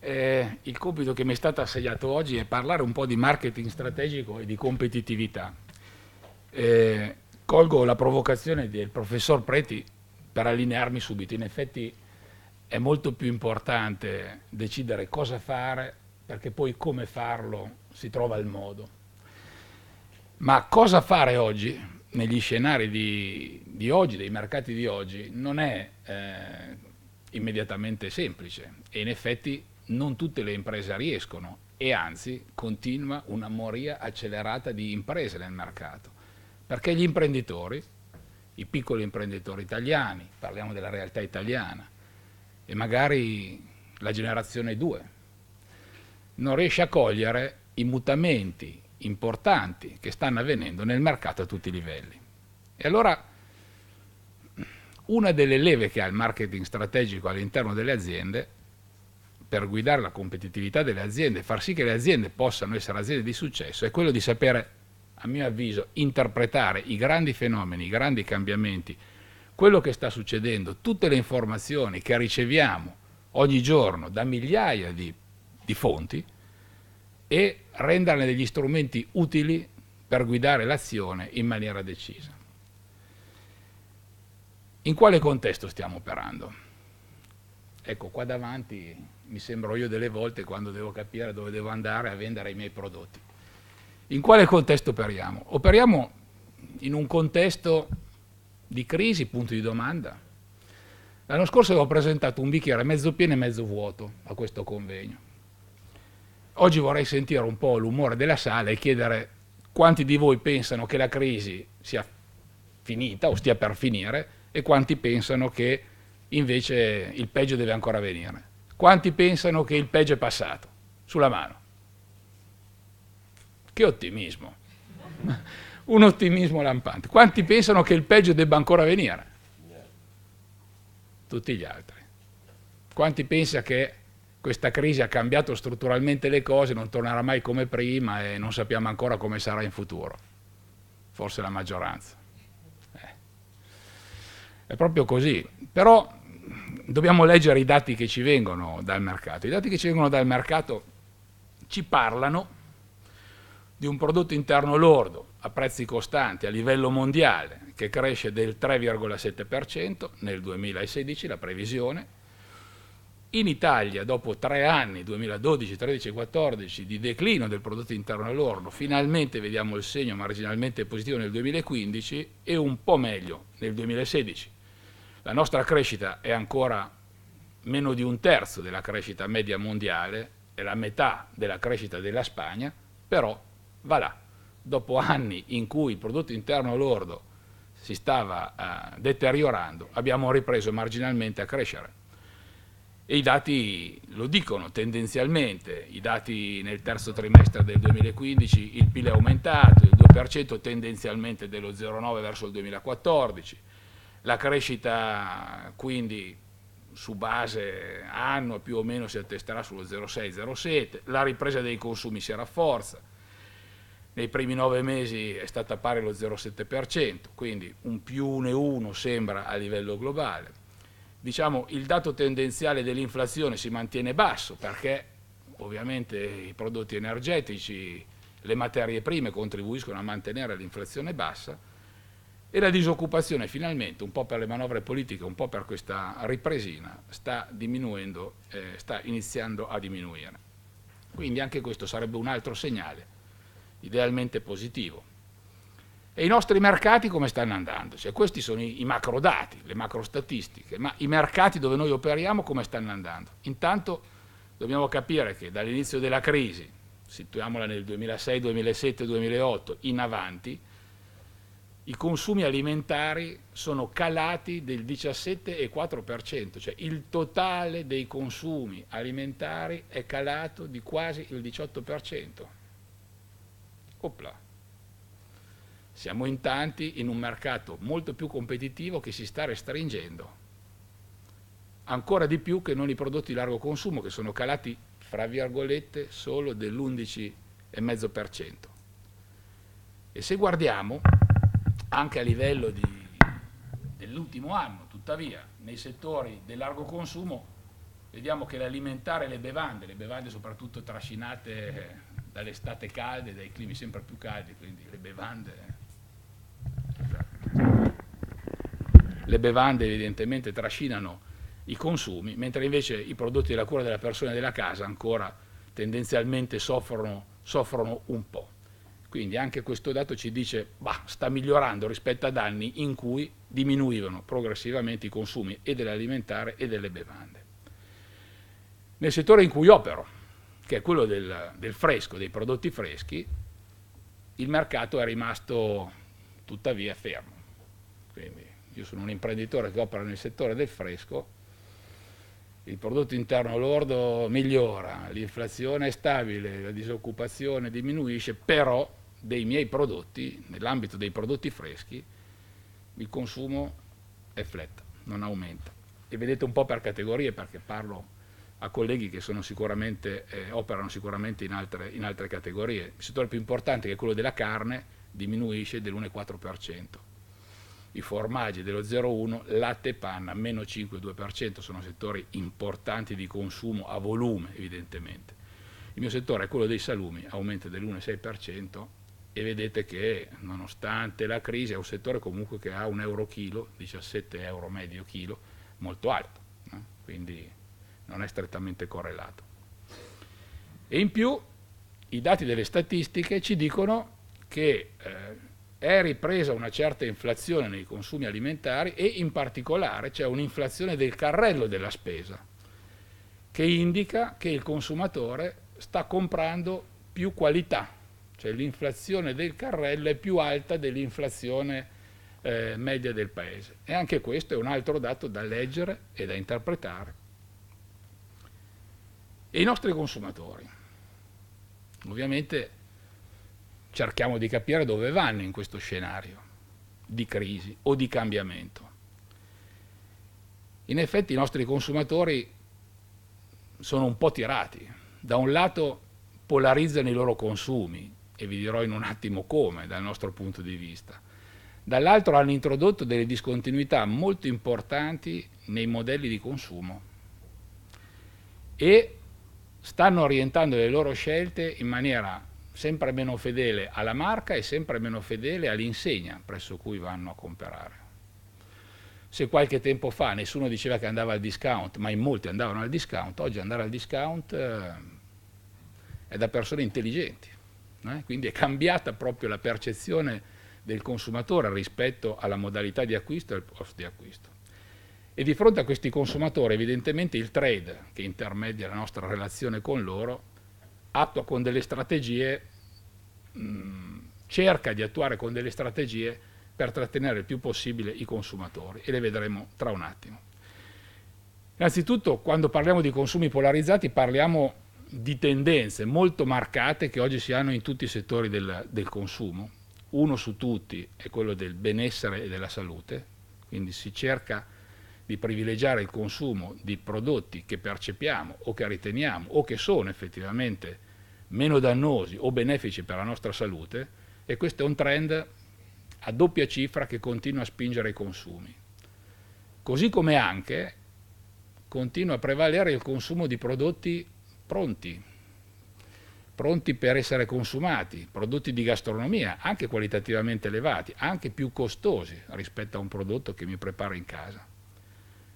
Eh, il compito che mi è stato assegnato oggi è parlare un po' di marketing strategico e di competitività. Eh, colgo la provocazione del professor Preti per allinearmi subito. In effetti è molto più importante decidere cosa fare perché poi come farlo si trova il modo. Ma cosa fare oggi, negli scenari di, di oggi, dei mercati di oggi, non è eh, immediatamente semplice e in effetti non tutte le imprese riescono e anzi continua una moria accelerata di imprese nel mercato, perché gli imprenditori, i piccoli imprenditori italiani, parliamo della realtà italiana, e magari la generazione 2, non riesce a cogliere i mutamenti importanti che stanno avvenendo nel mercato a tutti i livelli. E allora una delle leve che ha il marketing strategico all'interno delle aziende per guidare la competitività delle aziende, far sì che le aziende possano essere aziende di successo, è quello di sapere, a mio avviso, interpretare i grandi fenomeni, i grandi cambiamenti, quello che sta succedendo, tutte le informazioni che riceviamo ogni giorno da migliaia di, di fonti e renderne degli strumenti utili per guidare l'azione in maniera decisa. In quale contesto stiamo operando? Ecco, qua davanti mi sembro io delle volte quando devo capire dove devo andare a vendere i miei prodotti. In quale contesto operiamo? Operiamo in un contesto di crisi, punto di domanda. L'anno scorso avevo presentato un bicchiere mezzo pieno e mezzo vuoto a questo convegno. Oggi vorrei sentire un po' l'umore della sala e chiedere quanti di voi pensano che la crisi sia finita o stia per finire e quanti pensano che invece il peggio deve ancora venire. Quanti pensano che il peggio è passato? Sulla mano. Che ottimismo. Un ottimismo lampante. Quanti pensano che il peggio debba ancora venire? Tutti gli altri. Quanti pensano che questa crisi ha cambiato strutturalmente le cose, non tornerà mai come prima e non sappiamo ancora come sarà in futuro? Forse la maggioranza. Eh. È proprio così. Però dobbiamo leggere i dati che ci vengono dal mercato. I dati che ci vengono dal mercato ci parlano di un prodotto interno lordo a prezzi costanti a livello mondiale che cresce del 3,7% nel 2016, la previsione. In Italia, dopo tre anni, 2012, 13 e di declino del prodotto interno lordo, finalmente vediamo il segno marginalmente positivo nel 2015 e un po' meglio nel 2016 la nostra crescita è ancora meno di un terzo della crescita media mondiale, è la metà della crescita della Spagna, però va là. Dopo anni in cui il prodotto interno lordo si stava eh, deteriorando, abbiamo ripreso marginalmente a crescere. E i dati lo dicono tendenzialmente, i dati nel terzo trimestre del 2015 il PIL è aumentato, il 2% tendenzialmente dello 0,9 verso il 2014, la crescita quindi su base anno più o meno si attesterà sullo 0,6-0,7, la ripresa dei consumi si rafforza, nei primi nove mesi è stata pari allo 0,7%, quindi un più 1,1 sembra a livello globale. Diciamo il dato tendenziale dell'inflazione si mantiene basso perché ovviamente i prodotti energetici, le materie prime contribuiscono a mantenere l'inflazione bassa, e la disoccupazione finalmente, un po' per le manovre politiche, un po' per questa ripresina, sta diminuendo, eh, sta iniziando a diminuire. Quindi anche questo sarebbe un altro segnale, idealmente positivo. E i nostri mercati come stanno andando? Cioè, questi sono i, i macro dati, le macro statistiche, ma i mercati dove noi operiamo come stanno andando? Intanto dobbiamo capire che dall'inizio della crisi, situiamola nel 2006, 2007, 2008, in avanti, i consumi alimentari sono calati del 17,4%, cioè il totale dei consumi alimentari è calato di quasi il 18%. Opla. Siamo in tanti in un mercato molto più competitivo che si sta restringendo, ancora di più che non i prodotti di largo consumo che sono calati, fra virgolette, solo dell'11,5%. E se guardiamo anche a livello di, dell'ultimo anno, tuttavia, nei settori del largo consumo vediamo che l'alimentare e le bevande, le bevande soprattutto trascinate dalle estate calde, dai climi sempre più caldi, quindi le bevande, le bevande evidentemente trascinano i consumi, mentre invece i prodotti della cura della persona e della casa ancora tendenzialmente soffrono, soffrono un po'. Quindi anche questo dato ci dice che sta migliorando rispetto ad anni in cui diminuivano progressivamente i consumi e dell'alimentare e delle bevande. Nel settore in cui opero, che è quello del, del fresco, dei prodotti freschi, il mercato è rimasto tuttavia fermo. Quindi io sono un imprenditore che opera nel settore del fresco, il prodotto interno lordo migliora, l'inflazione è stabile, la disoccupazione diminuisce, però dei miei prodotti, nell'ambito dei prodotti freschi, il consumo è flat, non aumenta. E vedete un po' per categorie perché parlo a colleghi che sicuramente, eh, operano sicuramente in altre, in altre, categorie. Il settore più importante, che è quello della carne, diminuisce dell'1,4%. I formaggi dello 0,1%, latte e panna meno 5,2%, sono settori importanti di consumo a volume evidentemente. Il mio settore è quello dei salumi, aumenta dell'1,6%, e vedete che nonostante la crisi è un settore comunque che ha un euro chilo, 17 euro medio chilo, molto alto, no? quindi non è strettamente correlato. E in più i dati delle statistiche ci dicono che eh, è ripresa una certa inflazione nei consumi alimentari e in particolare c'è un'inflazione del carrello della spesa, che indica che il consumatore sta comprando più qualità cioè l'inflazione del carrello è più alta dell'inflazione eh, media del paese. E anche questo è un altro dato da leggere e da interpretare. E i nostri consumatori? Ovviamente cerchiamo di capire dove vanno in questo scenario di crisi o di cambiamento. In effetti i nostri consumatori sono un po' tirati. Da un lato polarizzano i loro consumi, e vi dirò in un attimo come dal nostro punto di vista. Dall'altro hanno introdotto delle discontinuità molto importanti nei modelli di consumo e stanno orientando le loro scelte in maniera sempre meno fedele alla marca e sempre meno fedele all'insegna presso cui vanno a comprare. Se qualche tempo fa nessuno diceva che andava al discount, ma in molti andavano al discount, oggi andare al discount eh, è da persone intelligenti eh? Quindi è cambiata proprio la percezione del consumatore rispetto alla modalità di acquisto e al post di acquisto. E di fronte a questi consumatori evidentemente il trade, che intermedia la nostra relazione con loro, attua con delle strategie, mh, cerca di attuare con delle strategie per trattenere il più possibile i consumatori e le vedremo tra un attimo. Innanzitutto quando parliamo di consumi polarizzati parliamo di tendenze molto marcate che oggi si hanno in tutti i settori del, del consumo. Uno su tutti è quello del benessere e della salute, quindi si cerca di privilegiare il consumo di prodotti che percepiamo o che riteniamo o che sono effettivamente meno dannosi o benefici per la nostra salute e questo è un trend a doppia cifra che continua a spingere i consumi. Così come anche continua a prevalere il consumo di prodotti pronti, pronti per essere consumati, prodotti di gastronomia anche qualitativamente elevati, anche più costosi rispetto a un prodotto che mi preparo in casa.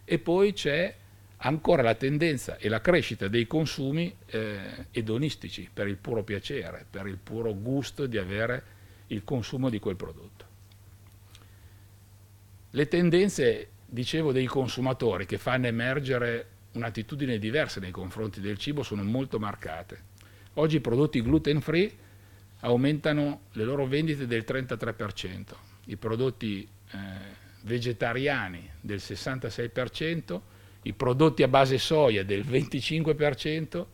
E poi c'è ancora la tendenza e la crescita dei consumi eh, edonistici per il puro piacere, per il puro gusto di avere il consumo di quel prodotto. Le tendenze, dicevo, dei consumatori che fanno emergere un'attitudine diversa nei confronti del cibo sono molto marcate. Oggi i prodotti gluten free aumentano le loro vendite del 33%, i prodotti eh, vegetariani del 66%, i prodotti a base soia del 25%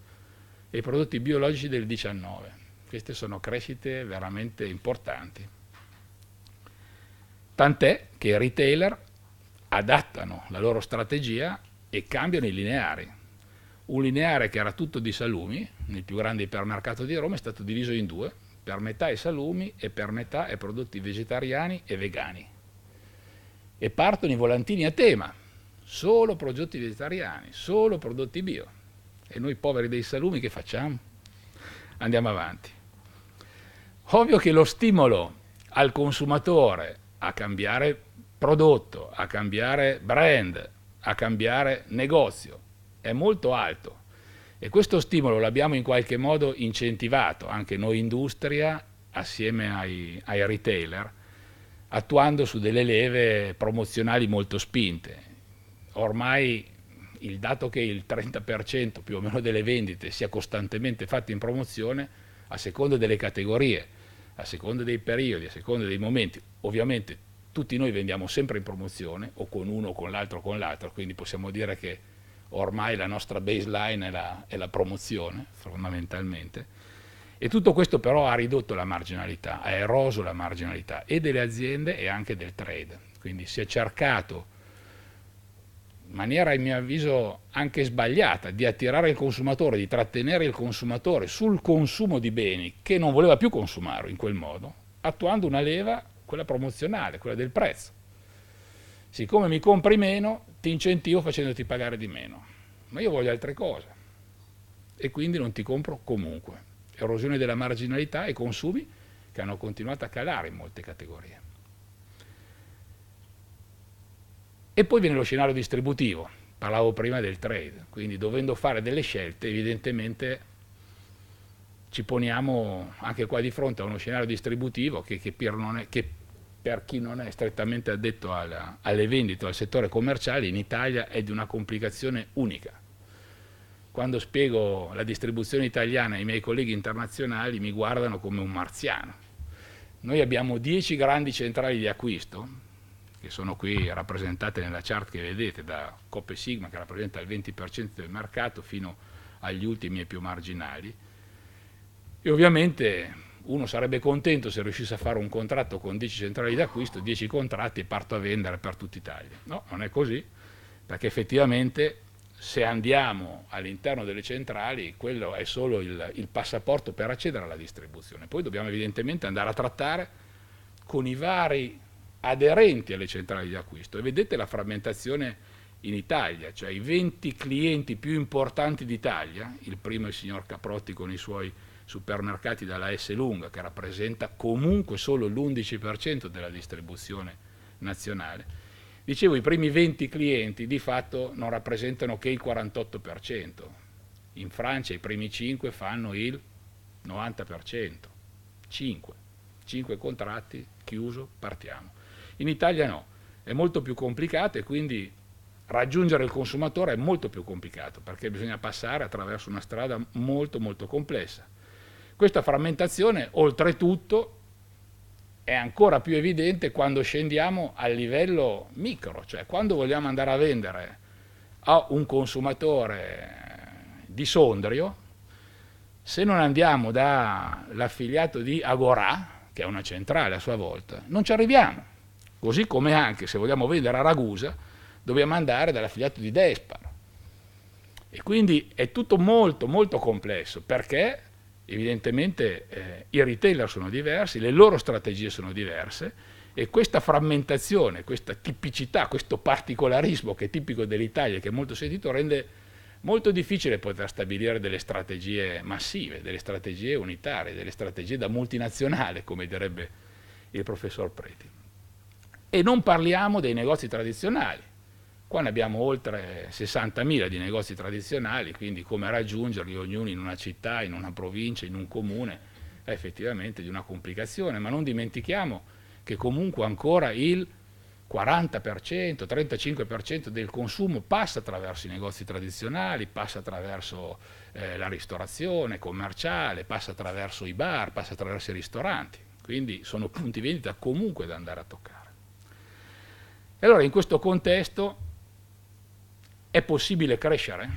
e i prodotti biologici del 19%. Queste sono crescite veramente importanti. Tant'è che i retailer adattano la loro strategia e cambiano i lineari. Un lineare che era tutto di salumi, nel più grande ipermercato di Roma, è stato diviso in due, per metà i salumi e per metà i prodotti vegetariani e vegani. E partono i volantini a tema, solo prodotti vegetariani, solo prodotti bio. E noi poveri dei salumi che facciamo? Andiamo avanti. Ovvio che lo stimolo al consumatore a cambiare prodotto, a cambiare brand, a cambiare negozio, è molto alto. E questo stimolo l'abbiamo in qualche modo incentivato anche noi industria assieme ai, ai retailer, attuando su delle leve promozionali molto spinte. Ormai il dato che il 30% più o meno delle vendite sia costantemente fatto in promozione, a seconda delle categorie, a seconda dei periodi, a seconda dei momenti, ovviamente tutti noi vendiamo sempre in promozione, o con uno, o con l'altro, o con l'altro, quindi possiamo dire che ormai la nostra baseline è la, è la promozione, fondamentalmente. E tutto questo però ha ridotto la marginalità, ha eroso la marginalità e delle aziende e anche del trade. Quindi si è cercato in maniera, a mio avviso, anche sbagliata di attirare il consumatore, di trattenere il consumatore sul consumo di beni che non voleva più consumare in quel modo, attuando una leva quella promozionale, quella del prezzo. Siccome mi compri meno, ti incentivo facendoti pagare di meno, ma io voglio altre cose e quindi non ti compro comunque. Erosione della marginalità e consumi che hanno continuato a calare in molte categorie. E poi viene lo scenario distributivo, parlavo prima del trade, quindi dovendo fare delle scelte evidentemente ci poniamo anche qua di fronte a uno scenario distributivo che, che, Pier, non è, che per chi non è strettamente addetto alla, alle vendite o al settore commerciale in Italia è di una complicazione unica. Quando spiego la distribuzione italiana ai miei colleghi internazionali mi guardano come un marziano. Noi abbiamo 10 grandi centrali di acquisto, che sono qui rappresentate nella chart che vedete, da Coppe Sigma che rappresenta il 20% del mercato fino agli ultimi e più marginali. E ovviamente uno sarebbe contento se riuscisse a fare un contratto con 10 centrali d'acquisto, 10 contratti e parto a vendere per tutta Italia. No, non è così, perché effettivamente se andiamo all'interno delle centrali, quello è solo il, il passaporto per accedere alla distribuzione. Poi dobbiamo evidentemente andare a trattare con i vari aderenti alle centrali d'acquisto. E vedete la frammentazione in Italia, cioè i 20 clienti più importanti d'Italia, il primo è il signor Caprotti con i suoi supermercati dalla S lunga, che rappresenta comunque solo l'11% della distribuzione nazionale. Dicevo, i primi 20 clienti di fatto non rappresentano che il 48%. In Francia i primi 5 fanno il 90%. 5. 5 contratti, chiuso, partiamo. In Italia no, è molto più complicato e quindi raggiungere il consumatore è molto più complicato perché bisogna passare attraverso una strada molto molto complessa. Questa frammentazione, oltretutto, è ancora più evidente quando scendiamo al livello micro, cioè quando vogliamo andare a vendere a un consumatore di Sondrio, se non andiamo dall'affiliato di Agorà, che è una centrale a sua volta, non ci arriviamo. Così come anche se vogliamo vendere a Ragusa, dobbiamo andare dall'affiliato di Despar. E quindi è tutto molto molto complesso perché Evidentemente eh, i retailer sono diversi, le loro strategie sono diverse e questa frammentazione, questa tipicità, questo particolarismo che è tipico dell'Italia e che è molto sentito rende molto difficile poter stabilire delle strategie massive, delle strategie unitarie, delle strategie da multinazionale, come direbbe il professor Preti. E non parliamo dei negozi tradizionali, Qua ne abbiamo oltre 60.000 di negozi tradizionali, quindi come raggiungerli ognuno in una città, in una provincia, in un comune, è effettivamente di una complicazione, ma non dimentichiamo che comunque ancora il 40%, 35% del consumo passa attraverso i negozi tradizionali, passa attraverso eh, la ristorazione commerciale, passa attraverso i bar, passa attraverso i ristoranti, quindi sono punti vendita comunque da andare a toccare. E allora in questo contesto è possibile crescere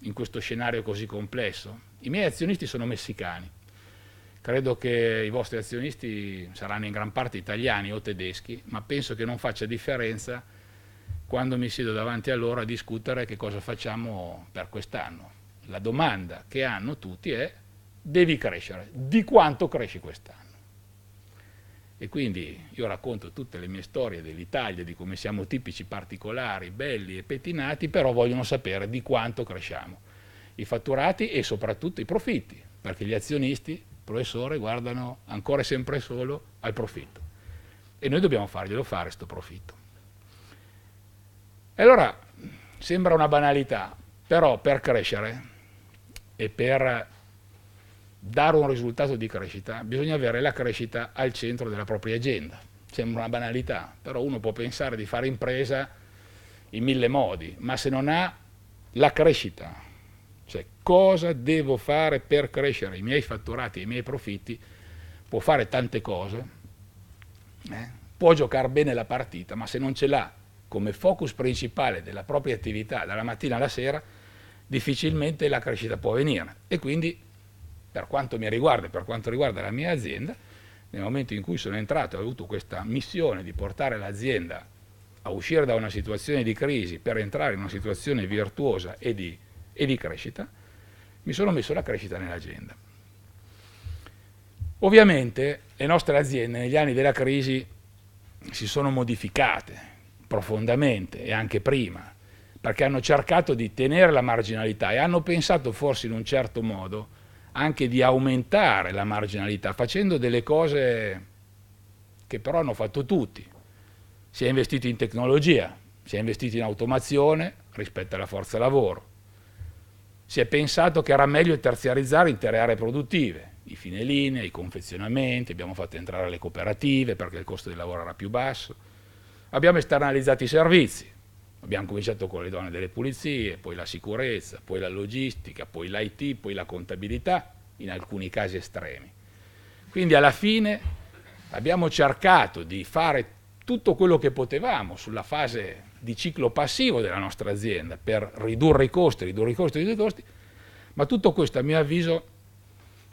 in questo scenario così complesso? I miei azionisti sono messicani. Credo che i vostri azionisti saranno in gran parte italiani o tedeschi, ma penso che non faccia differenza quando mi siedo davanti a loro a discutere che cosa facciamo per quest'anno. La domanda che hanno tutti è devi crescere, di quanto cresci quest'anno? E quindi io racconto tutte le mie storie dell'Italia, di come siamo tipici, particolari, belli e pettinati, però vogliono sapere di quanto cresciamo. I fatturati e soprattutto i profitti, perché gli azionisti, professore, guardano ancora e sempre solo al profitto. E noi dobbiamo farglielo fare questo profitto. E allora sembra una banalità, però per crescere e per dare un risultato di crescita, bisogna avere la crescita al centro della propria agenda. Sembra una banalità, però uno può pensare di fare impresa in mille modi, ma se non ha la crescita, cioè cosa devo fare per crescere i miei fatturati e i miei profitti, può fare tante cose, eh? può giocare bene la partita, ma se non ce l'ha come focus principale della propria attività dalla mattina alla sera, difficilmente la crescita può venire. E quindi per quanto mi riguarda e per quanto riguarda la mia azienda, nel momento in cui sono entrato e ho avuto questa missione di portare l'azienda a uscire da una situazione di crisi per entrare in una situazione virtuosa e di, e di crescita, mi sono messo la crescita nell'agenda. Ovviamente le nostre aziende negli anni della crisi si sono modificate profondamente e anche prima, perché hanno cercato di tenere la marginalità e hanno pensato forse in un certo modo anche di aumentare la marginalità facendo delle cose che però hanno fatto tutti. Si è investito in tecnologia, si è investito in automazione rispetto alla forza lavoro. Si è pensato che era meglio terziarizzare intere aree produttive, i fine linea, i confezionamenti, abbiamo fatto entrare le cooperative perché il costo del lavoro era più basso. Abbiamo esternalizzato i servizi, Abbiamo cominciato con le donne delle pulizie, poi la sicurezza, poi la logistica, poi l'IT, poi la contabilità, in alcuni casi estremi. Quindi alla fine abbiamo cercato di fare tutto quello che potevamo sulla fase di ciclo passivo della nostra azienda per ridurre i costi, ridurre i costi, ridurre i costi, ma tutto questo a mio avviso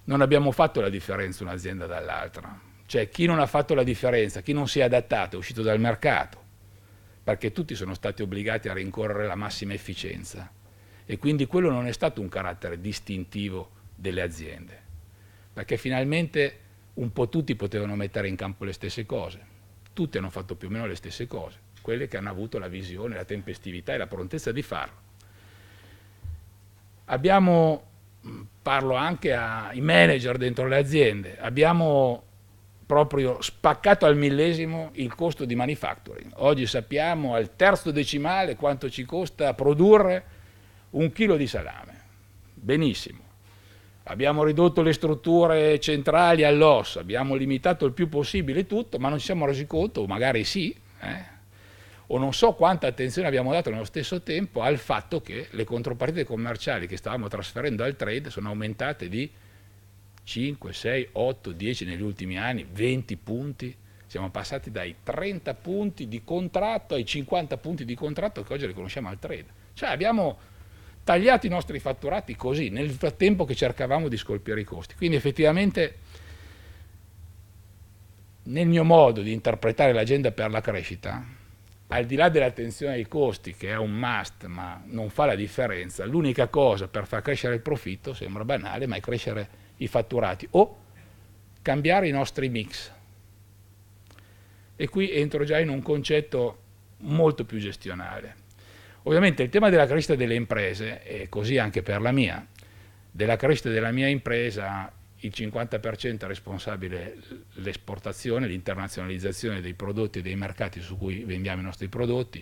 non abbiamo fatto la differenza un'azienda dall'altra. Cioè chi non ha fatto la differenza, chi non si è adattato, è uscito dal mercato, perché tutti sono stati obbligati a rincorrere la massima efficienza e quindi quello non è stato un carattere distintivo delle aziende, perché finalmente un po' tutti potevano mettere in campo le stesse cose, tutti hanno fatto più o meno le stesse cose, quelle che hanno avuto la visione, la tempestività e la prontezza di farlo. Abbiamo, parlo anche ai manager dentro le aziende, abbiamo proprio spaccato al millesimo il costo di manufacturing. Oggi sappiamo al terzo decimale quanto ci costa produrre un chilo di salame. Benissimo. Abbiamo ridotto le strutture centrali all'osso, abbiamo limitato il più possibile tutto, ma non ci siamo resi conto, o magari sì, eh? o non so quanta attenzione abbiamo dato nello stesso tempo al fatto che le contropartite commerciali che stavamo trasferendo al trade sono aumentate di 5, 6, 8, 10 negli ultimi anni, 20 punti. Siamo passati dai 30 punti di contratto ai 50 punti di contratto che oggi riconosciamo al trade. Cioè abbiamo tagliato i nostri fatturati così, nel frattempo che cercavamo di scolpire i costi. Quindi effettivamente nel mio modo di interpretare l'agenda per la crescita, al di là dell'attenzione ai costi, che è un must ma non fa la differenza, l'unica cosa per far crescere il profitto, sembra banale, ma è crescere i fatturati o cambiare i nostri mix. E qui entro già in un concetto molto più gestionale. Ovviamente il tema della crescita delle imprese, e così anche per la mia, della crescita della mia impresa il 50% è responsabile l'esportazione, l'internazionalizzazione dei prodotti e dei mercati su cui vendiamo i nostri prodotti,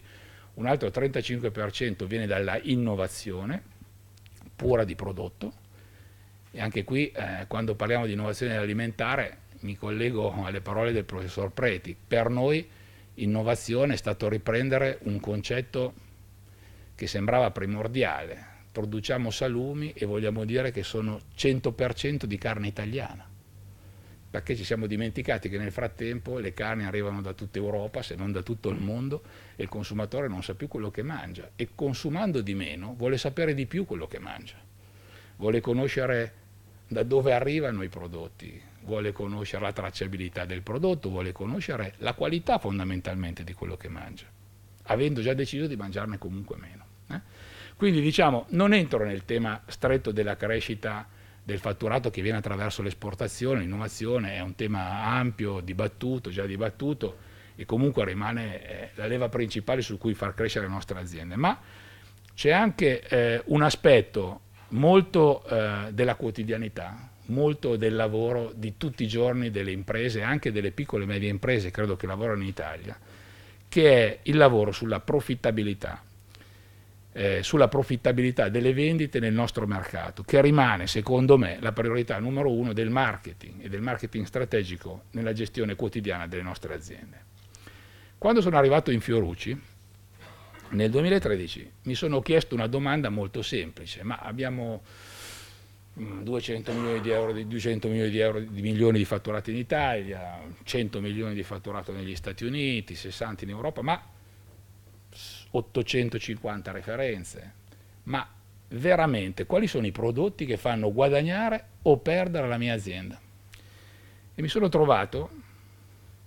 un altro 35% viene dalla innovazione pura di prodotto, e anche qui, eh, quando parliamo di innovazione alimentare, mi collego alle parole del professor Preti. Per noi innovazione è stato riprendere un concetto che sembrava primordiale. Produciamo salumi e vogliamo dire che sono 100% di carne italiana perché ci siamo dimenticati che nel frattempo le carni arrivano da tutta Europa, se non da tutto il mondo, e il consumatore non sa più quello che mangia e consumando di meno vuole sapere di più quello che mangia, vuole conoscere da dove arrivano i prodotti, vuole conoscere la tracciabilità del prodotto, vuole conoscere la qualità fondamentalmente di quello che mangia, avendo già deciso di mangiarne comunque meno. Eh? Quindi diciamo, non entro nel tema stretto della crescita del fatturato che viene attraverso l'esportazione, l'innovazione è un tema ampio, dibattuto, già dibattuto e comunque rimane eh, la leva principale su cui far crescere le nostre aziende. Ma c'è anche eh, un aspetto molto eh, della quotidianità, molto del lavoro di tutti i giorni delle imprese, anche delle piccole e medie imprese, credo che lavorano in Italia, che è il lavoro sulla profittabilità, eh, sulla profittabilità delle vendite nel nostro mercato, che rimane, secondo me, la priorità numero uno del marketing e del marketing strategico nella gestione quotidiana delle nostre aziende. Quando sono arrivato in Fiorucci, nel 2013 mi sono chiesto una domanda molto semplice, ma abbiamo 200 mm, milioni di euro, 200 milioni di, euro di, milioni di fatturato in Italia, 100 milioni di fatturato negli Stati Uniti, 60 in Europa, ma 850 referenze. Ma veramente quali sono i prodotti che fanno guadagnare o perdere la mia azienda? E mi sono trovato,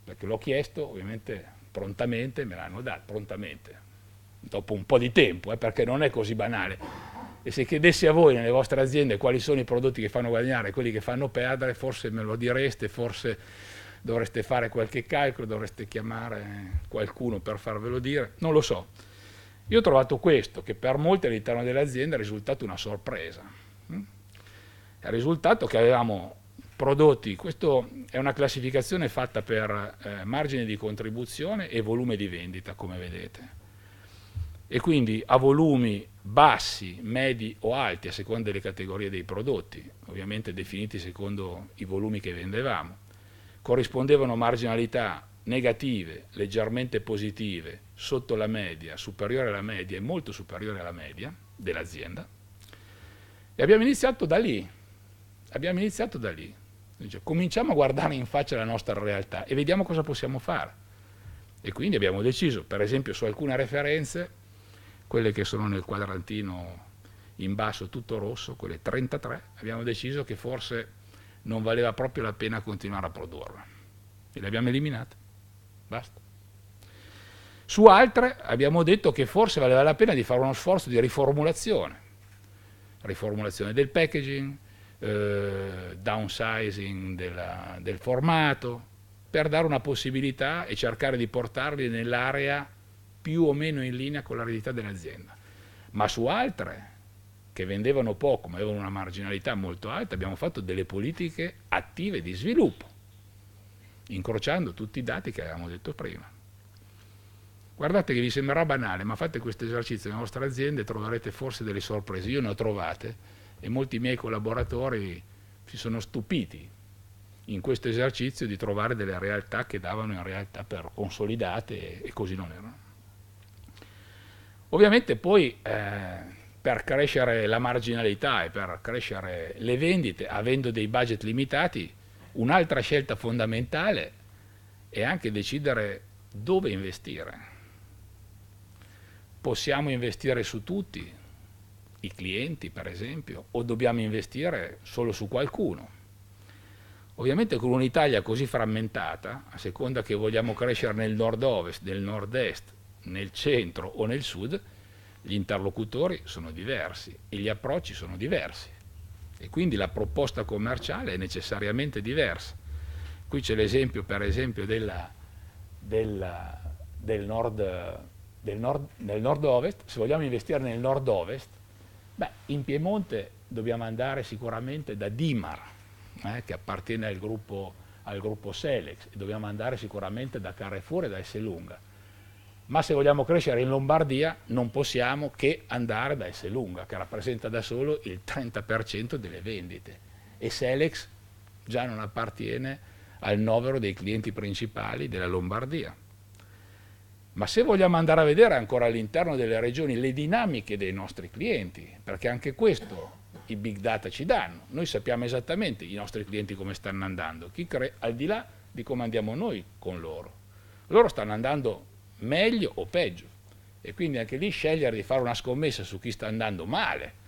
perché l'ho chiesto ovviamente prontamente, me l'hanno dato prontamente, dopo un po' di tempo, eh, perché non è così banale. E se chiedessi a voi nelle vostre aziende quali sono i prodotti che fanno guadagnare e quelli che fanno perdere, forse me lo direste, forse dovreste fare qualche calcolo, dovreste chiamare qualcuno per farvelo dire, non lo so. Io ho trovato questo, che per molti all'interno dell'azienda è risultato una sorpresa. Mm? È risultato che avevamo prodotti, questa è una classificazione fatta per eh, margine di contribuzione e volume di vendita, come vedete e quindi a volumi bassi, medi o alti a seconda delle categorie dei prodotti, ovviamente definiti secondo i volumi che vendevamo, corrispondevano marginalità negative, leggermente positive, sotto la media, superiore alla media e molto superiore alla media dell'azienda. E abbiamo iniziato da lì, abbiamo iniziato da lì. Cioè, cominciamo a guardare in faccia la nostra realtà e vediamo cosa possiamo fare. E quindi abbiamo deciso, per esempio, su alcune referenze quelle che sono nel quadrantino in basso tutto rosso, quelle 33, abbiamo deciso che forse non valeva proprio la pena continuare a produrle e le abbiamo eliminate. Basta. Su altre abbiamo detto che forse valeva la pena di fare uno sforzo di riformulazione, riformulazione del packaging, eh, downsizing della, del formato, per dare una possibilità e cercare di portarli nell'area più o meno in linea con l'eredità dell'azienda. Ma su altre, che vendevano poco ma avevano una marginalità molto alta, abbiamo fatto delle politiche attive di sviluppo, incrociando tutti i dati che avevamo detto prima. Guardate che vi sembrerà banale, ma fate questo esercizio nella vostra azienda e troverete forse delle sorprese. Io ne ho trovate e molti miei collaboratori si sono stupiti in questo esercizio di trovare delle realtà che davano in realtà per consolidate e così non erano. Ovviamente poi eh, per crescere la marginalità e per crescere le vendite, avendo dei budget limitati, un'altra scelta fondamentale è anche decidere dove investire. Possiamo investire su tutti, i clienti per esempio, o dobbiamo investire solo su qualcuno. Ovviamente con un'Italia così frammentata, a seconda che vogliamo crescere nel nord-ovest, nel nord-est nel centro o nel sud, gli interlocutori sono diversi e gli approcci sono diversi e quindi la proposta commerciale è necessariamente diversa. Qui c'è l'esempio per esempio della, della, del, nord, del, nord, del nord-ovest, se vogliamo investire nel nord-ovest, beh, in Piemonte dobbiamo andare sicuramente da Dimar, eh, che appartiene al gruppo, al gruppo Selex, dobbiamo andare sicuramente da Carrefour e da Esselunga ma se vogliamo crescere in Lombardia non possiamo che andare da Esselunga, che rappresenta da solo il 30% delle vendite e Selex già non appartiene al novero dei clienti principali della Lombardia. Ma se vogliamo andare a vedere ancora all'interno delle regioni le dinamiche dei nostri clienti, perché anche questo i big data ci danno, noi sappiamo esattamente i nostri clienti come stanno andando, cre- al di là di come andiamo noi con loro. Loro stanno andando meglio o peggio. E quindi anche lì scegliere di fare una scommessa su chi sta andando male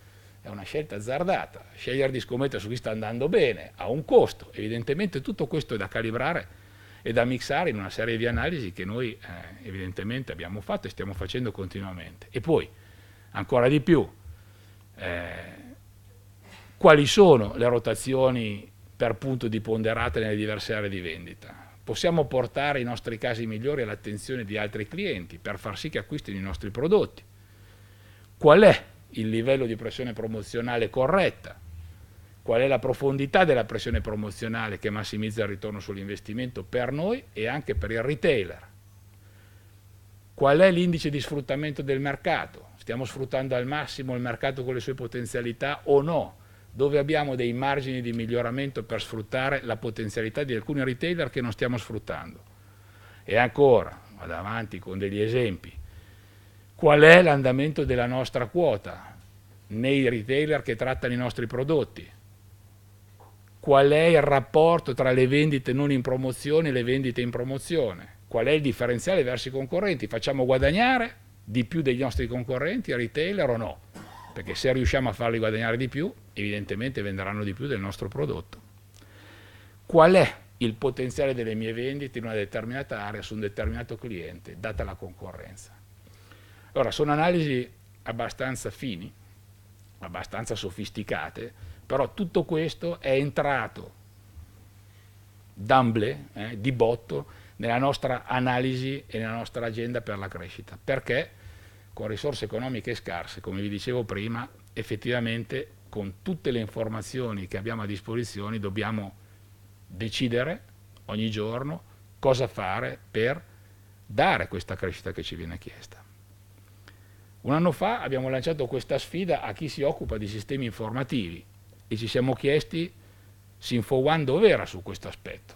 è una scelta azzardata. Scegliere di scommettere su chi sta andando bene ha un costo. Evidentemente tutto questo è da calibrare e da mixare in una serie di analisi che noi eh, evidentemente abbiamo fatto e stiamo facendo continuamente. E poi, ancora di più, eh, quali sono le rotazioni per punto di ponderate nelle diverse aree di vendita? possiamo portare i nostri casi migliori all'attenzione di altri clienti per far sì che acquistino i nostri prodotti. Qual è il livello di pressione promozionale corretta? Qual è la profondità della pressione promozionale che massimizza il ritorno sull'investimento per noi e anche per il retailer? Qual è l'indice di sfruttamento del mercato? Stiamo sfruttando al massimo il mercato con le sue potenzialità o no? dove abbiamo dei margini di miglioramento per sfruttare la potenzialità di alcuni retailer che non stiamo sfruttando. E ancora, vado avanti con degli esempi, qual è l'andamento della nostra quota nei retailer che trattano i nostri prodotti? Qual è il rapporto tra le vendite non in promozione e le vendite in promozione? Qual è il differenziale verso i concorrenti? Facciamo guadagnare di più dei nostri concorrenti, retailer o no? perché se riusciamo a farli guadagnare di più, evidentemente venderanno di più del nostro prodotto. Qual è il potenziale delle mie vendite in una determinata area su un determinato cliente, data la concorrenza? Allora, sono analisi abbastanza fini, abbastanza sofisticate, però tutto questo è entrato d'amble, eh, di botto, nella nostra analisi e nella nostra agenda per la crescita. Perché? con risorse economiche scarse, come vi dicevo prima, effettivamente con tutte le informazioni che abbiamo a disposizione dobbiamo decidere ogni giorno cosa fare per dare questa crescita che ci viene chiesta. Un anno fa abbiamo lanciato questa sfida a chi si occupa di sistemi informativi e ci siamo chiesti Sinfo One dov'era su questo aspetto.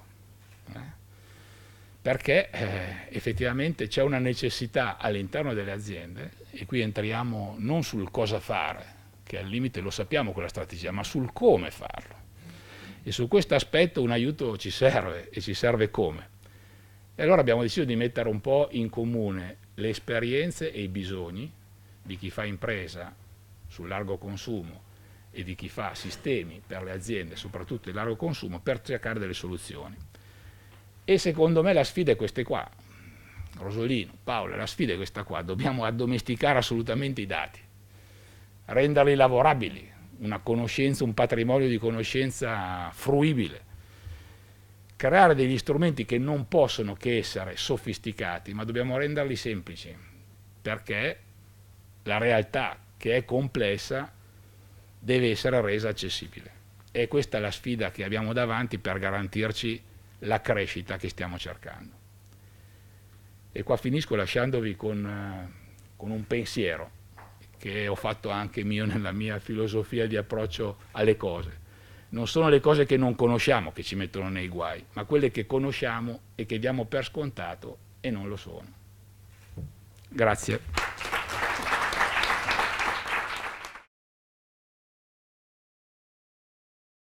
Eh? perché eh, effettivamente c'è una necessità all'interno delle aziende, e qui entriamo non sul cosa fare, che al limite lo sappiamo quella strategia, ma sul come farlo. E su questo aspetto un aiuto ci serve, e ci serve come. E allora abbiamo deciso di mettere un po' in comune le esperienze e i bisogni di chi fa impresa sul largo consumo e di chi fa sistemi per le aziende, soprattutto il largo consumo, per cercare delle soluzioni. E secondo me la sfida è questa qua. Rosolino, Paola, la sfida è questa qua. Dobbiamo addomesticare assolutamente i dati, renderli lavorabili, una conoscenza, un patrimonio di conoscenza fruibile. Creare degli strumenti che non possono che essere sofisticati, ma dobbiamo renderli semplici, perché la realtà che è complessa deve essere resa accessibile. E questa è la sfida che abbiamo davanti per garantirci la crescita che stiamo cercando. E qua finisco lasciandovi con, eh, con un pensiero che ho fatto anche mio nella mia filosofia di approccio alle cose. Non sono le cose che non conosciamo che ci mettono nei guai, ma quelle che conosciamo e che diamo per scontato e non lo sono. Grazie.